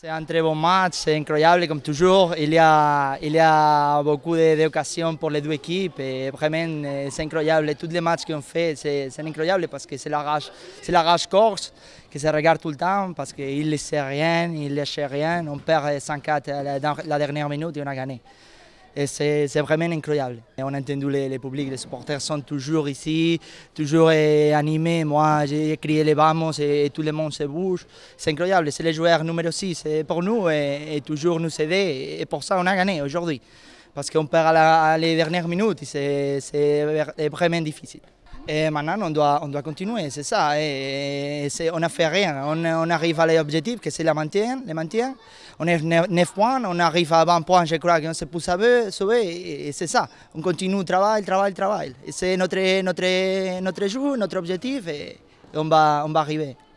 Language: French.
C'est un très bon match, c'est incroyable comme toujours. Il y a, il y a beaucoup d'occasions pour les deux équipes et vraiment euh, c'est incroyable. Tous les matchs qu'on fait, c'est incroyable parce que c'est la rage, c'est la rage corse qui se regarde tout le temps parce qu'il ne sait rien, il ne sait rien. On perd 5-4 dans la dernière minute et on a gagné c'est vraiment incroyable. on a entendu les, public, publics, les supporters sont toujours ici, toujours eh, animés. Moi, j'ai crié les vamos et, tout le monde se bouge. C'est incroyable. C'est le joueur numéro 6 pour nous et, toujours nous aider. Et pour ça, on a gagné aujourd'hui. Parce qu'on perd à, la, à les dernières minutes. C'est vraiment difficile. E maintenant, e, e on doit, on doit continuer, c'est ça. Et, on n'a fait rien. On, arrive à l'objectif, que c'est la maintien, les On est 9 points, on arrive à 20 points, je crois qu'on se pousse à sauver, et, c'est ça. On continue, travail, travail, travail. C'est notre, notre, notre jeu, notre objectif, et on va, on va arriver.